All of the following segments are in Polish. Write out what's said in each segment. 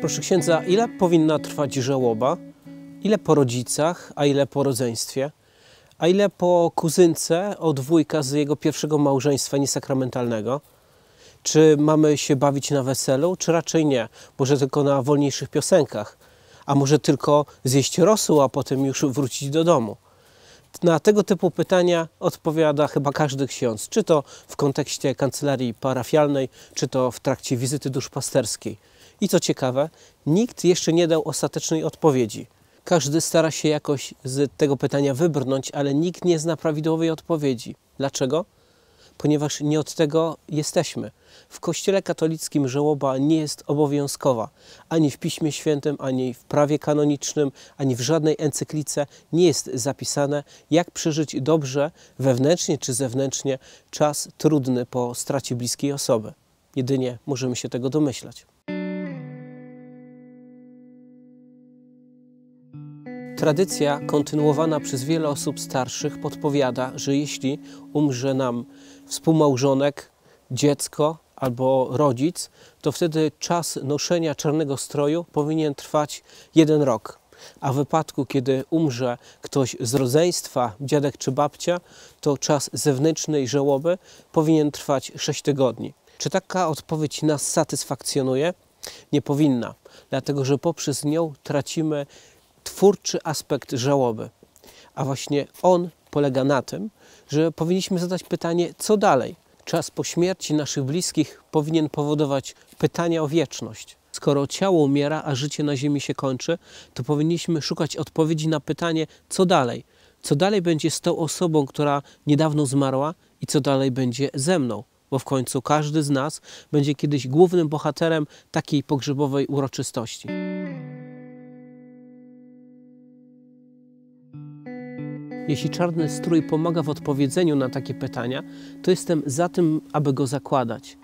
Proszę księdza, ile powinna trwać żałoba? Ile po rodzicach, a ile po rodzeństwie? A ile po kuzynce od wujka z jego pierwszego małżeństwa niesakramentalnego? Czy mamy się bawić na weselu, czy raczej nie? Może tylko na wolniejszych piosenkach? A może tylko zjeść rosół, a potem już wrócić do domu? Na tego typu pytania odpowiada chyba każdy ksiądz, czy to w kontekście kancelarii parafialnej, czy to w trakcie wizyty duszpasterskiej. I co ciekawe, nikt jeszcze nie dał ostatecznej odpowiedzi. Każdy stara się jakoś z tego pytania wybrnąć, ale nikt nie zna prawidłowej odpowiedzi. Dlaczego? Ponieważ nie od tego jesteśmy. W Kościele katolickim żałoba nie jest obowiązkowa. Ani w Piśmie Świętym, ani w prawie kanonicznym, ani w żadnej encyklice nie jest zapisane, jak przeżyć dobrze wewnętrznie czy zewnętrznie czas trudny po stracie bliskiej osoby. Jedynie możemy się tego domyślać. Tradycja kontynuowana przez wiele osób starszych podpowiada, że jeśli umrze nam współmałżonek, dziecko albo rodzic, to wtedy czas noszenia czarnego stroju powinien trwać jeden rok. A w wypadku, kiedy umrze ktoś z rodzeństwa, dziadek czy babcia, to czas zewnętrznej żałoby powinien trwać 6 tygodni. Czy taka odpowiedź nas satysfakcjonuje? Nie powinna, dlatego że poprzez nią tracimy twórczy aspekt żałoby. A właśnie on polega na tym, że powinniśmy zadać pytanie, co dalej? Czas po śmierci naszych bliskich powinien powodować pytania o wieczność. Skoro ciało umiera, a życie na Ziemi się kończy, to powinniśmy szukać odpowiedzi na pytanie, co dalej? Co dalej będzie z tą osobą, która niedawno zmarła i co dalej będzie ze mną? Bo w końcu każdy z nas będzie kiedyś głównym bohaterem takiej pogrzebowej uroczystości. Jeśli czarny strój pomaga w odpowiedzeniu na takie pytania, to jestem za tym, aby go zakładać.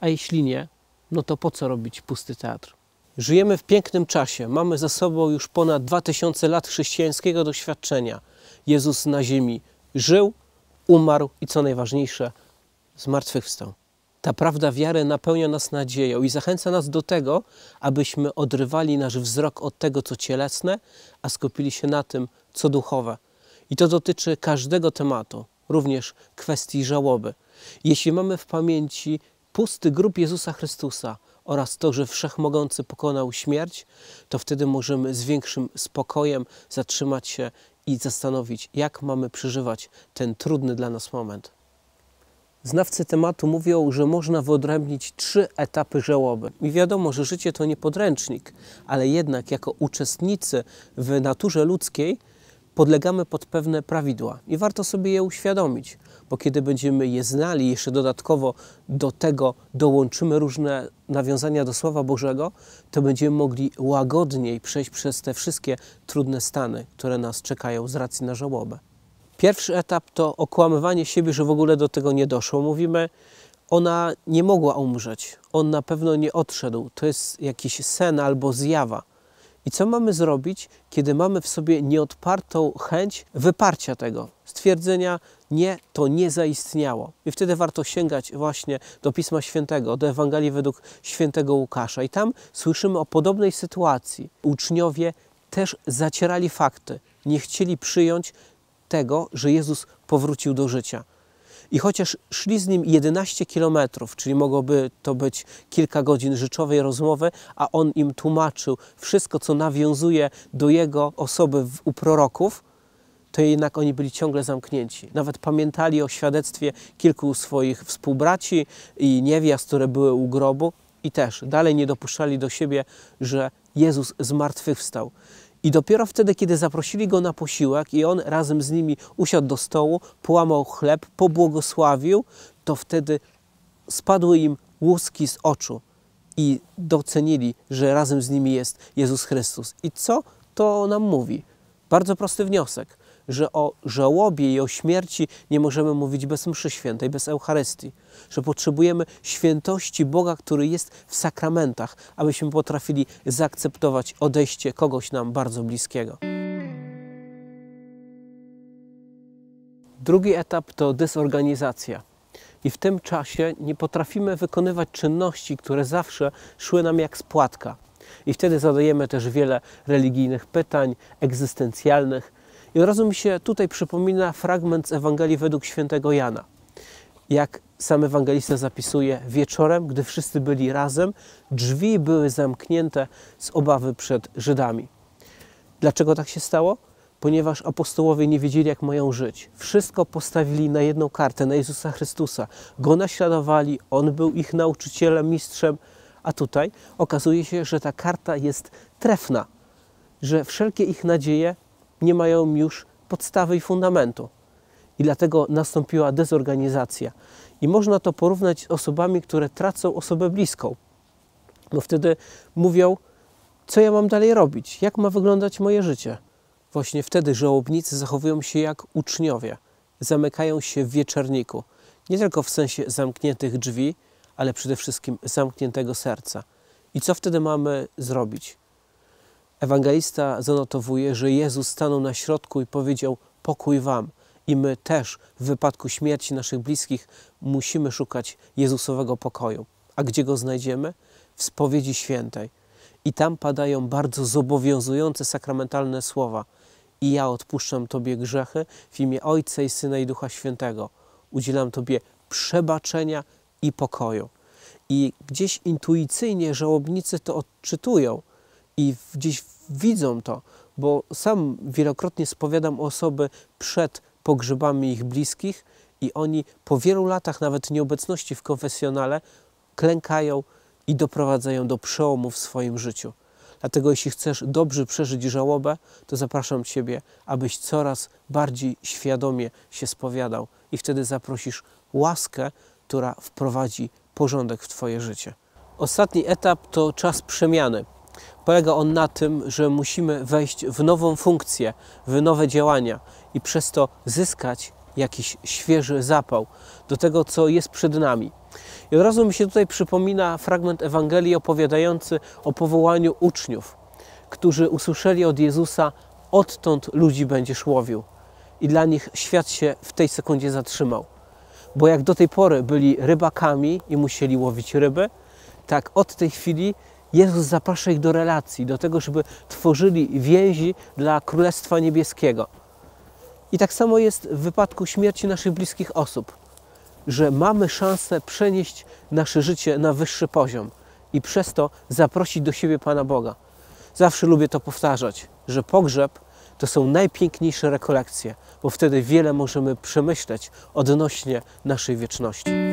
A jeśli nie, no to po co robić pusty teatr? Żyjemy w pięknym czasie. Mamy za sobą już ponad 2000 lat chrześcijańskiego doświadczenia. Jezus na ziemi żył, umarł i co najważniejsze, zmartwychwstał. Ta prawda wiary napełnia nas nadzieją i zachęca nas do tego, abyśmy odrywali nasz wzrok od tego, co cielesne, a skupili się na tym, co duchowe. I to dotyczy każdego tematu, również kwestii żałoby. Jeśli mamy w pamięci pusty grób Jezusa Chrystusa oraz to, że Wszechmogący pokonał śmierć, to wtedy możemy z większym spokojem zatrzymać się i zastanowić, jak mamy przeżywać ten trudny dla nas moment. Znawcy tematu mówią, że można wyodrębnić trzy etapy żałoby. I wiadomo, że życie to nie podręcznik, ale jednak jako uczestnicy w naturze ludzkiej podlegamy pod pewne prawidła i warto sobie je uświadomić, bo kiedy będziemy je znali, jeszcze dodatkowo do tego dołączymy różne nawiązania do Słowa Bożego, to będziemy mogli łagodniej przejść przez te wszystkie trudne stany, które nas czekają z racji na żałobę. Pierwszy etap to okłamywanie siebie, że w ogóle do tego nie doszło. Mówimy, ona nie mogła umrzeć, on na pewno nie odszedł, to jest jakiś sen albo zjawa. I co mamy zrobić, kiedy mamy w sobie nieodpartą chęć wyparcia tego, stwierdzenia nie, to nie zaistniało. I wtedy warto sięgać właśnie do Pisma Świętego, do Ewangelii według świętego Łukasza. I tam słyszymy o podobnej sytuacji. Uczniowie też zacierali fakty, nie chcieli przyjąć tego, że Jezus powrócił do życia. I chociaż szli z nim 11 kilometrów, czyli mogłoby to być kilka godzin rzeczowej rozmowy, a on im tłumaczył wszystko, co nawiązuje do jego osoby w, u proroków, to jednak oni byli ciągle zamknięci. Nawet pamiętali o świadectwie kilku swoich współbraci i niewiast, które były u grobu, i też dalej nie dopuszczali do siebie, że Jezus zmartwychwstał. I dopiero wtedy, kiedy zaprosili go na posiłek i on razem z nimi usiadł do stołu, połamał chleb, pobłogosławił, to wtedy spadły im łuski z oczu i docenili, że razem z nimi jest Jezus Chrystus. I co to nam mówi? Bardzo prosty wniosek że o żałobie i o śmierci nie możemy mówić bez mszy świętej, bez Eucharystii, że potrzebujemy świętości Boga, który jest w sakramentach, abyśmy potrafili zaakceptować odejście kogoś nam bardzo bliskiego. Drugi etap to dezorganizacja. I w tym czasie nie potrafimy wykonywać czynności, które zawsze szły nam jak spłatka. I wtedy zadajemy też wiele religijnych pytań, egzystencjalnych, i od razu mi się tutaj przypomina fragment z Ewangelii według świętego Jana. Jak sam ewangelista zapisuje, wieczorem, gdy wszyscy byli razem, drzwi były zamknięte z obawy przed Żydami. Dlaczego tak się stało? Ponieważ apostołowie nie wiedzieli, jak mają żyć. Wszystko postawili na jedną kartę, na Jezusa Chrystusa. Go naśladowali, On był ich nauczycielem, mistrzem. A tutaj okazuje się, że ta karta jest trefna, że wszelkie ich nadzieje nie mają już podstawy i fundamentu. I dlatego nastąpiła dezorganizacja. I można to porównać z osobami, które tracą osobę bliską. Bo wtedy mówią, co ja mam dalej robić, jak ma wyglądać moje życie. Właśnie wtedy żołobnicy zachowują się jak uczniowie. Zamykają się w wieczorniku. Nie tylko w sensie zamkniętych drzwi, ale przede wszystkim zamkniętego serca. I co wtedy mamy zrobić? Ewangelista zanotowuje, że Jezus stanął na środku i powiedział: Pokój Wam. I my też w wypadku śmierci naszych bliskich musimy szukać Jezusowego pokoju. A gdzie go znajdziemy? W spowiedzi świętej. I tam padają bardzo zobowiązujące sakramentalne słowa: I ja odpuszczam Tobie grzechy w imię Ojca i Syna i Ducha Świętego. Udzielam Tobie przebaczenia i pokoju. I gdzieś intuicyjnie żałobnicy to odczytują i gdzieś widzą to, bo sam wielokrotnie spowiadam osoby przed pogrzebami ich bliskich i oni po wielu latach nawet nieobecności w konfesjonale klękają i doprowadzają do przełomu w swoim życiu. Dlatego jeśli chcesz dobrze przeżyć żałobę, to zapraszam Ciebie, abyś coraz bardziej świadomie się spowiadał i wtedy zaprosisz łaskę, która wprowadzi porządek w Twoje życie. Ostatni etap to czas przemiany. Polega on na tym, że musimy wejść w nową funkcję, w nowe działania i przez to zyskać jakiś świeży zapał do tego, co jest przed nami. I od razu mi się tutaj przypomina fragment Ewangelii opowiadający o powołaniu uczniów, którzy usłyszeli od Jezusa: Odtąd ludzi będziesz łowił. I dla nich świat się w tej sekundzie zatrzymał. Bo jak do tej pory byli rybakami i musieli łowić ryby, tak od tej chwili Jezus zaprasza ich do relacji, do tego, żeby tworzyli więzi dla Królestwa Niebieskiego. I tak samo jest w wypadku śmierci naszych bliskich osób, że mamy szansę przenieść nasze życie na wyższy poziom i przez to zaprosić do siebie Pana Boga. Zawsze lubię to powtarzać, że pogrzeb to są najpiękniejsze rekolekcje, bo wtedy wiele możemy przemyśleć odnośnie naszej wieczności.